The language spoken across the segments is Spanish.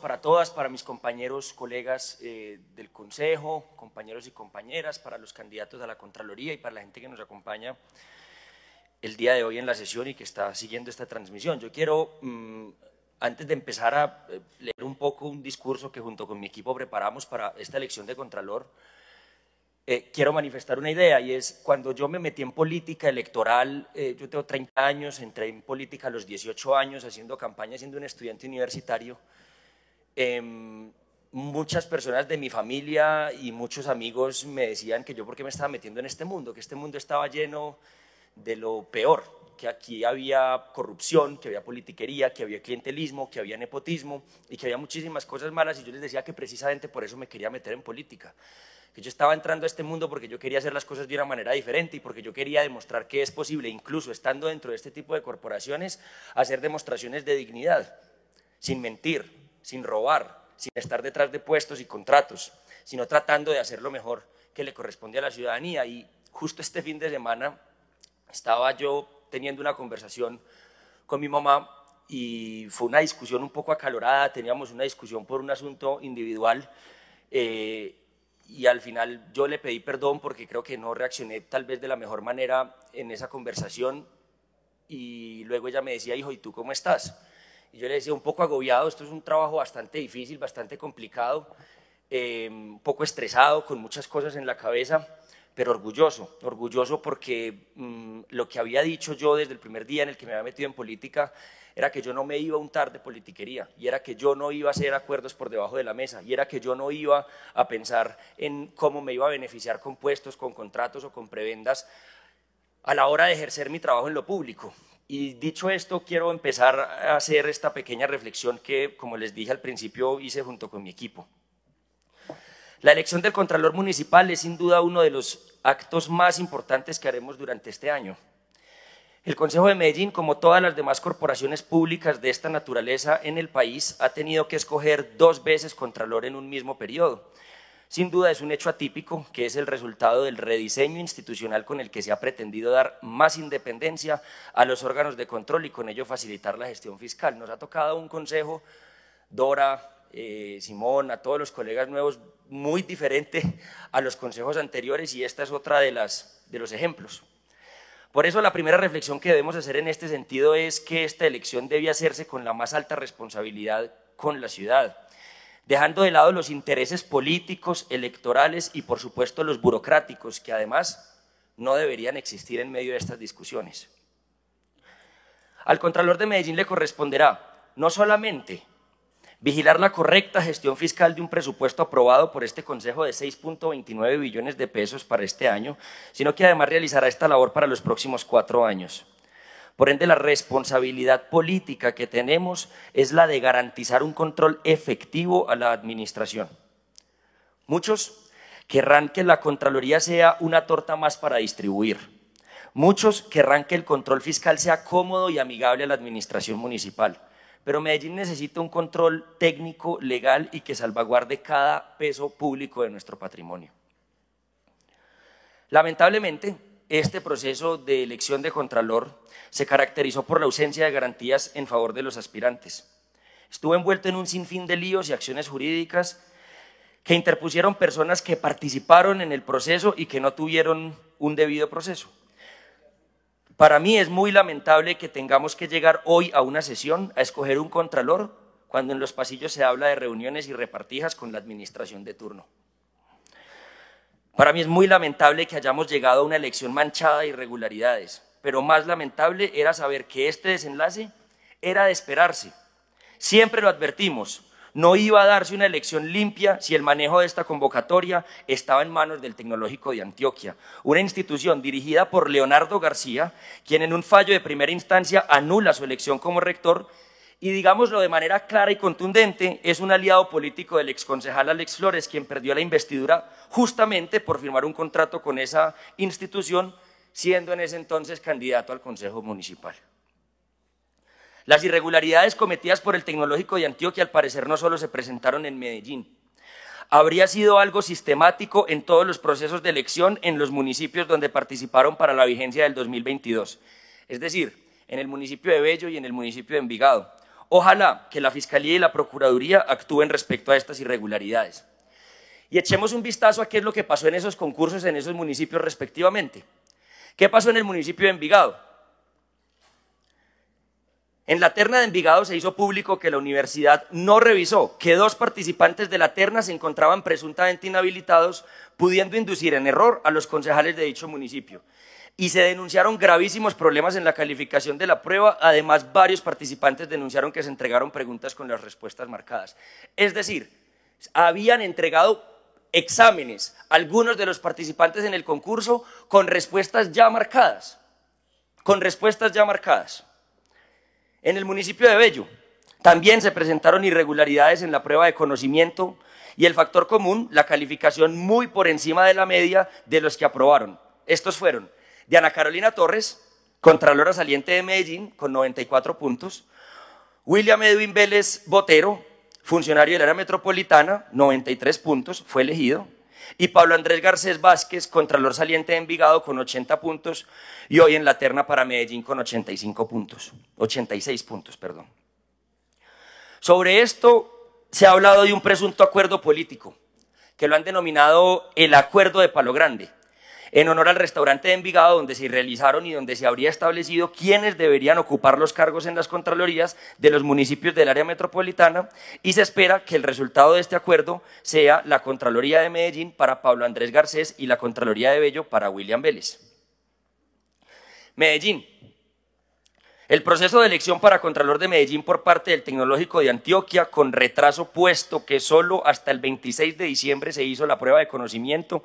para todas, para mis compañeros, colegas eh, del Consejo, compañeros y compañeras, para los candidatos a la Contraloría y para la gente que nos acompaña el día de hoy en la sesión y que está siguiendo esta transmisión. Yo quiero, mm, antes de empezar a eh, leer un poco un discurso que junto con mi equipo preparamos para esta elección de Contralor, eh, quiero manifestar una idea y es cuando yo me metí en política electoral, yo tengo 30 años, entré en política a los 18 años haciendo campaña siendo un estudiante universitario, Em, muchas personas de mi familia y muchos amigos me decían que yo porque me estaba metiendo en este mundo, que este mundo estaba lleno de lo peor, que aquí había corrupción, que había politiquería, que había clientelismo, que había nepotismo y que había muchísimas cosas malas y yo les decía que precisamente por eso me quería meter en política que yo estaba entrando a este mundo porque yo quería hacer las cosas de una manera diferente y porque yo quería demostrar que es posible, incluso estando dentro de este tipo de corporaciones, hacer demostraciones de dignidad, sin mentir, sin robar, sin estar detrás de puestos y contratos, sino tratando de hacer lo mejor que le corresponde a la ciudadanía. Y justo este fin de semana estaba yo teniendo una conversación con mi mamá y fue una discusión un poco acalorada, teníamos una discusión por un asunto individual eh, y al final yo le pedí perdón porque creo que no reaccioné tal vez de la mejor manera en esa conversación y luego ella me decía, hijo, ¿y tú cómo estás? yo le decía, un poco agobiado, esto es un trabajo bastante difícil, bastante complicado, eh, un poco estresado, con muchas cosas en la cabeza, pero orgulloso, orgulloso porque mm, lo que había dicho yo desde el primer día en el que me había metido en política era que yo no me iba a untar de politiquería, y era que yo no iba a hacer acuerdos por debajo de la mesa, y era que yo no iba a pensar en cómo me iba a beneficiar con puestos, con contratos o con prebendas a la hora de ejercer mi trabajo en lo público. Y dicho esto, quiero empezar a hacer esta pequeña reflexión que, como les dije al principio, hice junto con mi equipo. La elección del Contralor Municipal es sin duda uno de los actos más importantes que haremos durante este año. El Consejo de Medellín, como todas las demás corporaciones públicas de esta naturaleza en el país, ha tenido que escoger dos veces Contralor en un mismo periodo sin duda es un hecho atípico que es el resultado del rediseño institucional con el que se ha pretendido dar más independencia a los órganos de control y con ello facilitar la gestión fiscal. Nos ha tocado un consejo, Dora, eh, Simón, a todos los colegas nuevos, muy diferente a los consejos anteriores y esta es otra de, las, de los ejemplos. Por eso la primera reflexión que debemos hacer en este sentido es que esta elección debía hacerse con la más alta responsabilidad con la ciudad dejando de lado los intereses políticos, electorales y por supuesto los burocráticos, que además no deberían existir en medio de estas discusiones. Al Contralor de Medellín le corresponderá no solamente vigilar la correcta gestión fiscal de un presupuesto aprobado por este Consejo de 6.29 billones de pesos para este año, sino que además realizará esta labor para los próximos cuatro años. Por ende, la responsabilidad política que tenemos es la de garantizar un control efectivo a la administración. Muchos querrán que la Contraloría sea una torta más para distribuir. Muchos querrán que el control fiscal sea cómodo y amigable a la administración municipal. Pero Medellín necesita un control técnico, legal y que salvaguarde cada peso público de nuestro patrimonio. Lamentablemente, este proceso de elección de Contralor se caracterizó por la ausencia de garantías en favor de los aspirantes. Estuvo envuelto en un sinfín de líos y acciones jurídicas que interpusieron personas que participaron en el proceso y que no tuvieron un debido proceso. Para mí es muy lamentable que tengamos que llegar hoy a una sesión a escoger un contralor cuando en los pasillos se habla de reuniones y repartijas con la administración de turno. Para mí es muy lamentable que hayamos llegado a una elección manchada de irregularidades, pero más lamentable era saber que este desenlace era de esperarse. Siempre lo advertimos, no iba a darse una elección limpia si el manejo de esta convocatoria estaba en manos del Tecnológico de Antioquia, una institución dirigida por Leonardo García, quien en un fallo de primera instancia anula su elección como rector y digámoslo de manera clara y contundente, es un aliado político del exconcejal Alex Flores, quien perdió la investidura justamente por firmar un contrato con esa institución, siendo en ese entonces candidato al Consejo Municipal. Las irregularidades cometidas por el Tecnológico de Antioquia al parecer no solo se presentaron en Medellín, habría sido algo sistemático en todos los procesos de elección en los municipios donde participaron para la vigencia del 2022, es decir, en el municipio de Bello y en el municipio de Envigado Ojalá que la Fiscalía y la Procuraduría actúen respecto a estas irregularidades. Y echemos un vistazo a qué es lo que pasó en esos concursos en esos municipios respectivamente. ¿Qué pasó en el municipio de Envigado? En la terna de Envigado se hizo público que la universidad no revisó que dos participantes de la terna se encontraban presuntamente inhabilitados, pudiendo inducir en error a los concejales de dicho municipio y se denunciaron gravísimos problemas en la calificación de la prueba. Además, varios participantes denunciaron que se entregaron preguntas con las respuestas marcadas. Es decir, habían entregado exámenes algunos de los participantes en el concurso con respuestas ya marcadas. Con respuestas ya marcadas. En el municipio de Bello también se presentaron irregularidades en la prueba de conocimiento y el factor común, la calificación muy por encima de la media de los que aprobaron. Estos fueron Diana Carolina Torres, Contralora Saliente de Medellín, con 94 puntos. William Edwin Vélez Botero, funcionario de la área metropolitana, 93 puntos, fue elegido. Y Pablo Andrés Garcés Vázquez, Contralor Saliente de Envigado, con 80 puntos. Y hoy en la terna para Medellín con 85 puntos, 86 puntos, perdón. Sobre esto se ha hablado de un presunto acuerdo político, que lo han denominado el acuerdo de Palo Grande en honor al restaurante de Envigado donde se realizaron y donde se habría establecido quiénes deberían ocupar los cargos en las Contralorías de los municipios del área metropolitana y se espera que el resultado de este acuerdo sea la Contraloría de Medellín para Pablo Andrés Garcés y la Contraloría de Bello para William Vélez. Medellín, el proceso de elección para Contralor de Medellín por parte del Tecnológico de Antioquia, con retraso puesto que solo hasta el 26 de diciembre se hizo la prueba de conocimiento,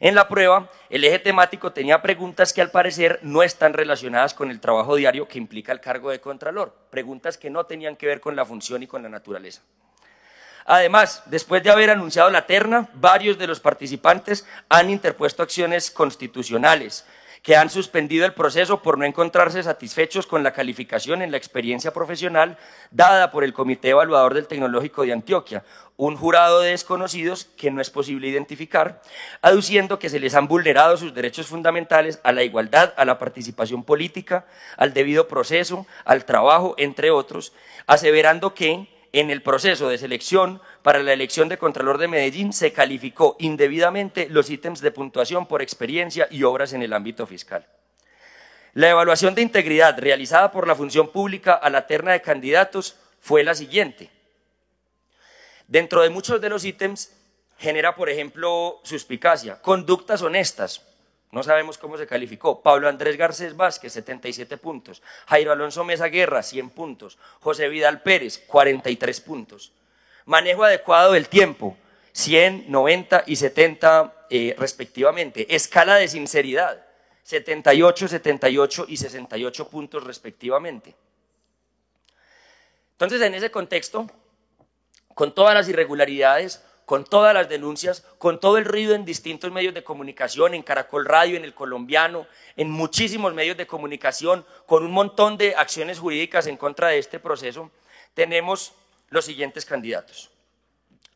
en la prueba, el eje temático tenía preguntas que al parecer no están relacionadas con el trabajo diario que implica el cargo de contralor, preguntas que no tenían que ver con la función y con la naturaleza. Además, después de haber anunciado la terna, varios de los participantes han interpuesto acciones constitucionales que han suspendido el proceso por no encontrarse satisfechos con la calificación en la experiencia profesional dada por el Comité Evaluador del Tecnológico de Antioquia, un jurado de desconocidos que no es posible identificar, aduciendo que se les han vulnerado sus derechos fundamentales a la igualdad, a la participación política, al debido proceso, al trabajo, entre otros, aseverando que en el proceso de selección para la elección de Contralor de Medellín se calificó indebidamente los ítems de puntuación por experiencia y obras en el ámbito fiscal. La evaluación de integridad realizada por la función pública a la terna de candidatos fue la siguiente. Dentro de muchos de los ítems genera, por ejemplo, suspicacia, conductas honestas, no sabemos cómo se calificó. Pablo Andrés Garcés Vázquez, 77 puntos. Jairo Alonso Mesa Guerra, 100 puntos. José Vidal Pérez, 43 puntos. Manejo adecuado del tiempo, 100, 90 y 70 eh, respectivamente. Escala de sinceridad, 78, 78 y 68 puntos respectivamente. Entonces, en ese contexto, con todas las irregularidades, con todas las denuncias, con todo el ruido en distintos medios de comunicación, en Caracol Radio, en El Colombiano, en muchísimos medios de comunicación, con un montón de acciones jurídicas en contra de este proceso, tenemos los siguientes candidatos.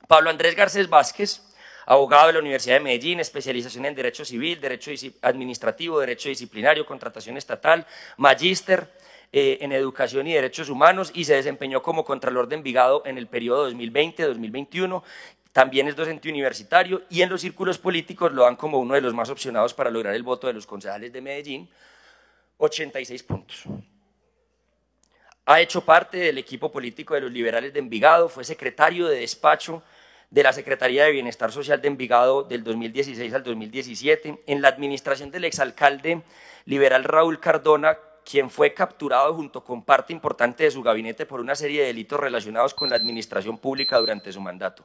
Pablo Andrés Garcés Vázquez, abogado de la Universidad de Medellín, especialización en Derecho Civil, Derecho Administrativo, Derecho Disciplinario, Contratación Estatal, magíster eh, en Educación y Derechos Humanos y se desempeñó como Contralor de Envigado en el periodo 2020-2021. También es docente universitario y en los círculos políticos lo dan como uno de los más opcionados para lograr el voto de los concejales de Medellín. 86 puntos. Ha hecho parte del equipo político de los liberales de Envigado, fue secretario de despacho de la Secretaría de Bienestar Social de Envigado del 2016 al 2017, en la administración del exalcalde liberal Raúl Cardona, quien fue capturado junto con parte importante de su gabinete por una serie de delitos relacionados con la administración pública durante su mandato.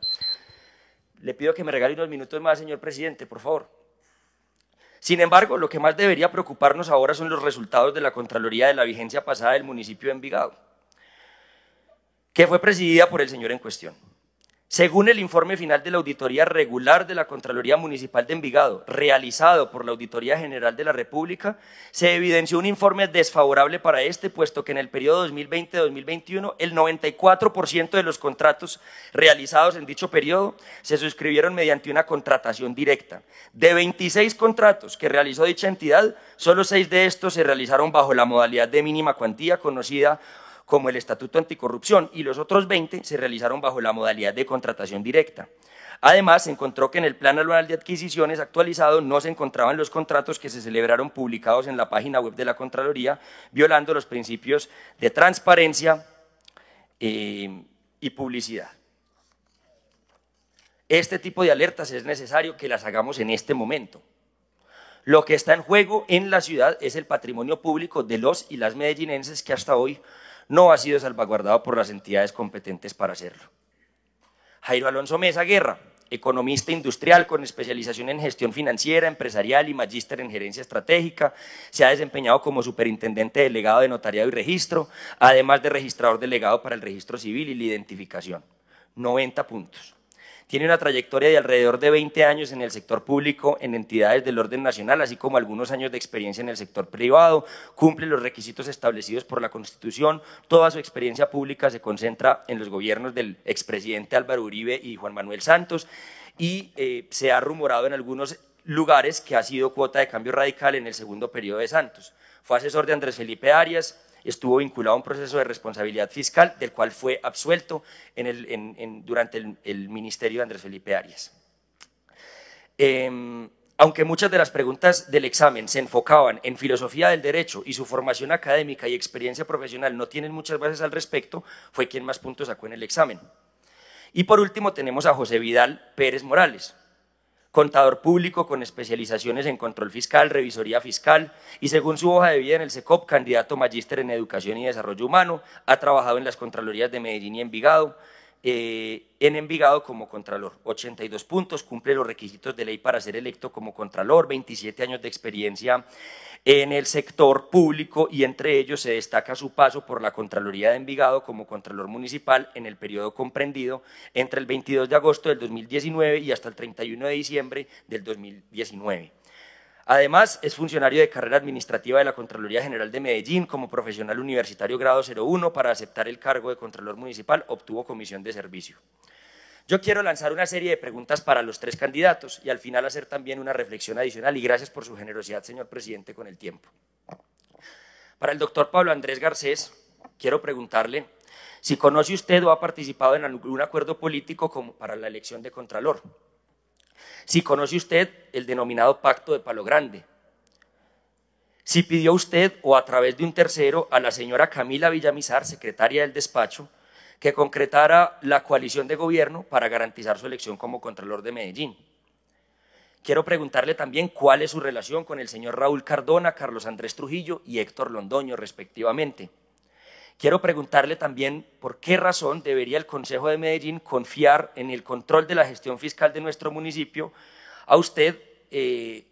Le pido que me regale unos minutos más, señor presidente, por favor. Sin embargo, lo que más debería preocuparnos ahora son los resultados de la Contraloría de la vigencia pasada del municipio de Envigado, que fue presidida por el señor en cuestión. Según el informe final de la Auditoría Regular de la Contraloría Municipal de Envigado, realizado por la Auditoría General de la República, se evidenció un informe desfavorable para este, puesto que en el periodo 2020-2021 el 94% de los contratos realizados en dicho periodo se suscribieron mediante una contratación directa. De 26 contratos que realizó dicha entidad, solo 6 de estos se realizaron bajo la modalidad de mínima cuantía conocida como el Estatuto Anticorrupción, y los otros 20 se realizaron bajo la modalidad de contratación directa. Además, se encontró que en el Plan Anual de Adquisiciones actualizado no se encontraban los contratos que se celebraron publicados en la página web de la Contraloría, violando los principios de transparencia eh, y publicidad. Este tipo de alertas es necesario que las hagamos en este momento. Lo que está en juego en la ciudad es el patrimonio público de los y las medellinenses que hasta hoy no ha sido salvaguardado por las entidades competentes para hacerlo. Jairo Alonso Mesa Guerra, economista industrial con especialización en gestión financiera, empresarial y magíster en gerencia estratégica. Se ha desempeñado como superintendente delegado de notariado y registro, además de registrador delegado para el registro civil y la identificación. 90 puntos. Tiene una trayectoria de alrededor de 20 años en el sector público en entidades del orden nacional, así como algunos años de experiencia en el sector privado. Cumple los requisitos establecidos por la Constitución. Toda su experiencia pública se concentra en los gobiernos del expresidente Álvaro Uribe y Juan Manuel Santos y eh, se ha rumorado en algunos lugares que ha sido cuota de cambio radical en el segundo periodo de Santos. Fue asesor de Andrés Felipe Arias, estuvo vinculado a un proceso de responsabilidad fiscal del cual fue absuelto durante el, ministerio de Andrés Felipe Arias. Em, aunque muchas de las preguntas del examen se enfocaban en filosofía del derecho y su formación académica y experiencia profesional no tienen muchas bases al respecto, fue quien más puntos sacó en el examen. Y por último tenemos a José Vidal Pérez Morales, contador público con especializaciones en control fiscal, revisoría fiscal y según su hoja de vida en el SECOP, candidato magíster en educación y desarrollo humano, ha trabajado en las Contralorías de Medellín y Envigado, eh, en Envigado como Contralor. 82 puntos, cumple los requisitos de ley para ser electo como Contralor, 27 años de experiencia en el sector público y entre ellos se destaca su paso por la Contraloría de Envigado como Contralor Municipal en el periodo comprendido entre el 22 de agosto del 2019 y hasta el 31 de diciembre del 2019. Además, es funcionario de carrera administrativa de la Contraloría General de Medellín como profesional universitario grado 01 para aceptar el cargo de Contralor Municipal, obtuvo comisión de servicio. Yo quiero lanzar una serie de preguntas para los tres candidatos y al final hacer también una reflexión adicional y gracias por su generosidad, señor presidente, con el tiempo. Para el doctor Pablo Andrés Garcés, quiero preguntarle si conoce usted o ha participado en un acuerdo político como para la elección de Contralor. Si conoce usted el denominado pacto de Palo Grande. Si pidió usted o a través de un tercero a la señora Camila Villamizar, secretaria del despacho, que concretara la coalición de gobierno para garantizar su elección como Contralor de Medellín. Quiero preguntarle también cuál es su relación con el señor Raúl Cardona, Carlos Andrés Trujillo y Héctor Londoño, respectivamente. Quiero preguntarle también por qué razón debería el Consejo de Medellín confiar en el control de la gestión fiscal de nuestro municipio a usted eh,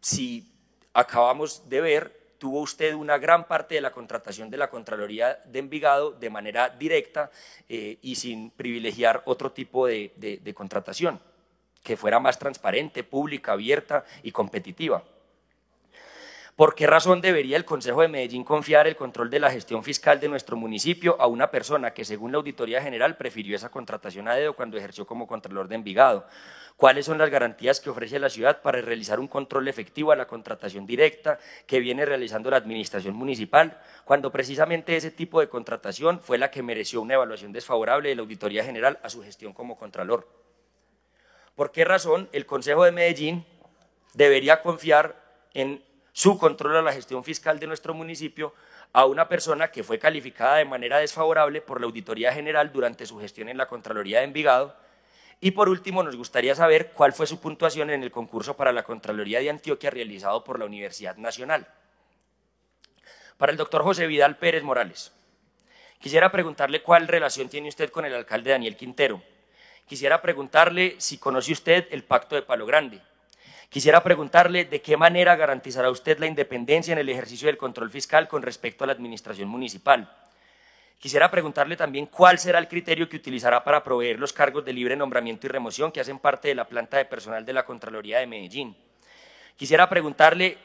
si acabamos de ver tuvo usted una gran parte de la contratación de la Contraloría de Envigado de manera directa eh, y sin privilegiar otro tipo de contratación, que fuera más transparente, pública, abierta y competitiva. ¿Por qué razón debería el Consejo de Medellín confiar el control de la gestión fiscal de nuestro municipio a una persona que, según la Auditoría General, prefirió esa contratación a dedo cuando ejerció como Contralor de Envigado? ¿Cuáles son las garantías que ofrece la ciudad para realizar un control efectivo a la contratación directa que viene realizando la Administración Municipal, cuando precisamente ese tipo de contratación fue la que mereció una evaluación desfavorable de la Auditoría General a su gestión como Contralor? ¿Por qué razón el Consejo de Medellín debería confiar en su control a la gestión fiscal de nuestro municipio a una persona que fue calificada de manera desfavorable por la Auditoría General durante su gestión en la Contraloría de Envigado. Y por último, nos gustaría saber cuál fue su puntuación en el concurso para la Contraloría de Antioquia realizado por la Universidad Nacional. Para el doctor José Vidal Pérez Morales, quisiera preguntarle cuál relación tiene usted con el alcalde Daniel Quintero. Quisiera preguntarle si conoce usted el Pacto de Palo Grande Quisiera preguntarle de qué manera garantizará usted la independencia en el ejercicio del control fiscal con respecto a la administración municipal. Quisiera preguntarle también cuál será el criterio que utilizará para proveer los cargos de libre nombramiento y remoción que hacen parte de la planta de personal de la Contraloría de Medellín. Quisiera preguntarle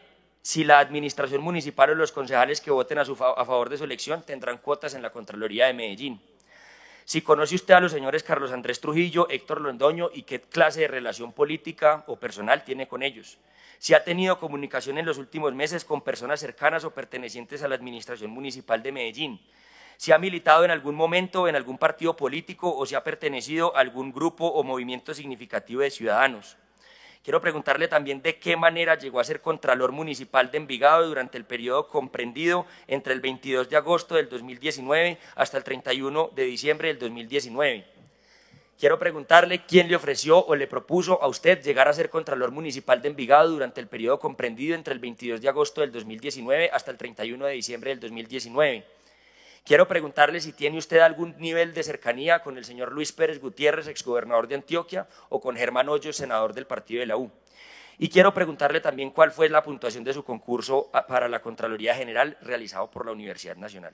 si la administración municipal o los concejales que voten a, favor de su elección tendrán cuotas en la Contraloría de Medellín. Si conoce usted a los señores Carlos Andrés Trujillo, Héctor Londoño y qué clase de relación política o personal tiene con ellos. Si ha tenido comunicación en los últimos meses con personas cercanas o pertenecientes a la Administración Municipal de Medellín. Si ha militado en algún momento en algún partido político o si ha pertenecido a algún grupo o movimiento significativo de ciudadanos Quiero preguntarle también de qué manera llegó a ser Contralor Municipal de Envigado durante el periodo comprendido entre el 22 de agosto del 2019 hasta el 31 de diciembre del 2019. Quiero preguntarle quién le ofreció o le propuso a usted llegar a ser Contralor Municipal de Envigado durante el periodo comprendido entre el 22 de agosto del 2019 hasta el 31 de diciembre del 2019. Quiero preguntarle si tiene usted algún nivel de cercanía con el señor Luis Pérez Gutiérrez, exgobernador de Antioquia, o con Germán Hoyos, senador del partido de la U. Y quiero preguntarle también cuál fue la puntuación de su concurso ah, para la Contraloría General realizado por la Universidad Nacional.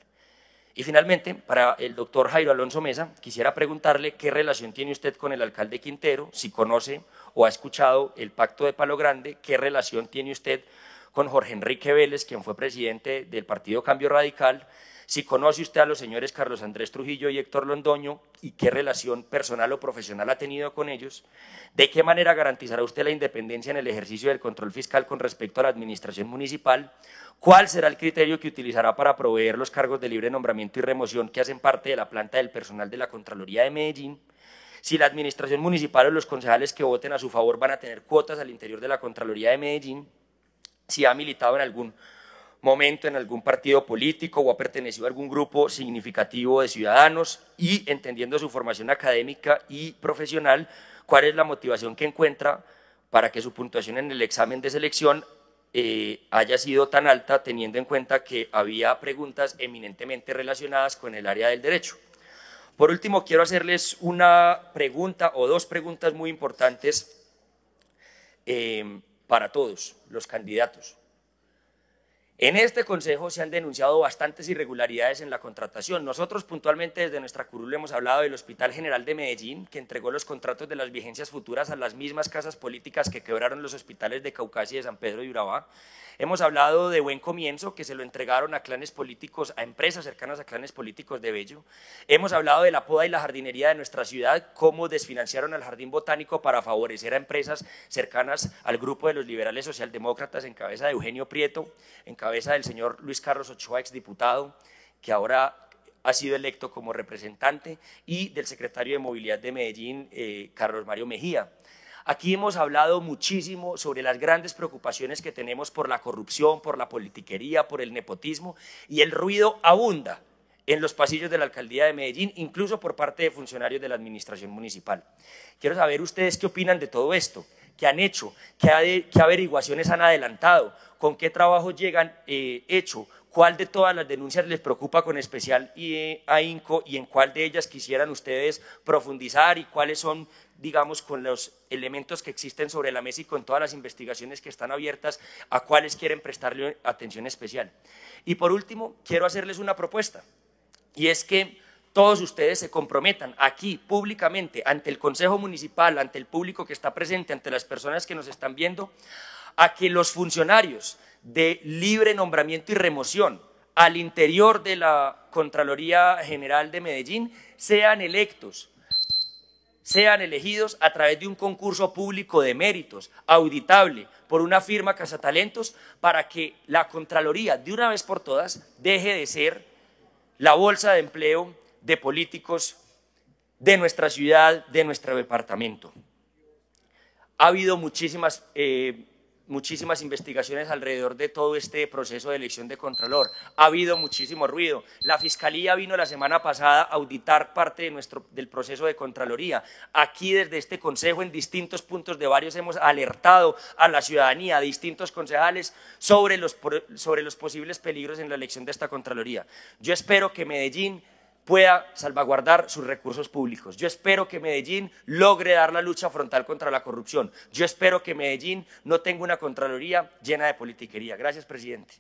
Y finalmente, para el doctor Jairo Alonso Mesa, quisiera preguntarle qué relación tiene usted con el alcalde Quintero, si conoce o ha escuchado el pacto de Palo Grande, qué relación tiene usted con Jorge Enrique Vélez, quien fue presidente del Partido Cambio Radical, si conoce usted a los señores Carlos Andrés Trujillo y Héctor Londoño y qué relación personal o profesional ha tenido con ellos, de qué manera garantizará usted la independencia en el ejercicio del control fiscal con respecto a la administración municipal, cuál será el criterio que utilizará para proveer los cargos de libre nombramiento y remoción que hacen parte de la planta del personal de la Contraloría de Medellín, si la administración municipal o los concejales que voten a su favor van a tener cuotas al interior de la Contraloría de Medellín, si ha militado en algún momento en algún partido político o ha pertenecido a algún grupo significativo de ciudadanos y entendiendo su formación académica y profesional, cuál es la motivación que encuentra para que su puntuación en el examen de selección eh, haya sido tan alta, teniendo en cuenta que había preguntas eminentemente relacionadas con el área del derecho. Por último, quiero hacerles una pregunta o dos preguntas muy importantes eh, para todos los candidatos. En este Consejo se han denunciado bastantes irregularidades en la contratación. Nosotros puntualmente desde nuestra curul hemos hablado del Hospital General de Medellín, que entregó los contratos de las vigencias futuras a las mismas casas políticas que quebraron los hospitales de Caucasia, y de San Pedro y Urabá. Hemos hablado de Buen Comienzo, que se lo entregaron a clanes políticos, a empresas cercanas a clanes políticos de Bello. Hemos hablado de la poda y la jardinería de nuestra ciudad, cómo desfinanciaron al Jardín Botánico para favorecer a empresas cercanas al grupo de los liberales socialdemócratas en cabeza de Eugenio Prieto, en cabeza del señor Luis Carlos Ochoa, exdiputado, que ahora ha sido electo como representante, y del secretario de Movilidad de Medellín, eh, Carlos Mario Mejía. Aquí hemos hablado muchísimo sobre las grandes preocupaciones que tenemos por la corrupción, por la politiquería, por el nepotismo, y el ruido abunda en los pasillos de la alcaldía de Medellín, incluso por parte de funcionarios de la administración municipal. Quiero saber ustedes qué opinan de todo esto, qué han hecho, qué averiguaciones han adelantado, con qué trabajo llegan eh, hecho, cuál de todas las denuncias les preocupa con especial eh, ahínco y en cuál de ellas quisieran ustedes profundizar y cuáles son, digamos, con los elementos que existen sobre la mesa y con todas las investigaciones que están abiertas, a cuáles quieren prestarle atención especial. Y por último, quiero hacerles una propuesta y es que todos ustedes se comprometan aquí públicamente ante el Consejo Municipal, ante el público que está presente, ante las personas que nos están viendo, a que los funcionarios de libre nombramiento y remoción al interior de la Contraloría General de Medellín sean electos, sean elegidos a través de un concurso público de méritos, auditable, por una firma Talentos para que la Contraloría, de una vez por todas, deje de ser la bolsa de empleo de políticos de nuestra ciudad, de nuestro departamento. Ha habido muchísimas... Eh, muchísimas investigaciones alrededor de todo este proceso de elección de Contralor. Ha habido muchísimo ruido. La Fiscalía vino la semana pasada a auditar parte nuestro, del proceso de Contraloría. Aquí desde este Consejo en distintos puntos de varios hemos alertado a la ciudadanía, a distintos concejales, sobre los, sobre los posibles peligros en la elección de esta Contraloría. Yo espero que Medellín pueda salvaguardar sus recursos públicos. Yo espero que Medellín logre dar la lucha frontal contra la corrupción. Yo espero que Medellín no tenga una Contraloría llena de politiquería. Gracias, presidente.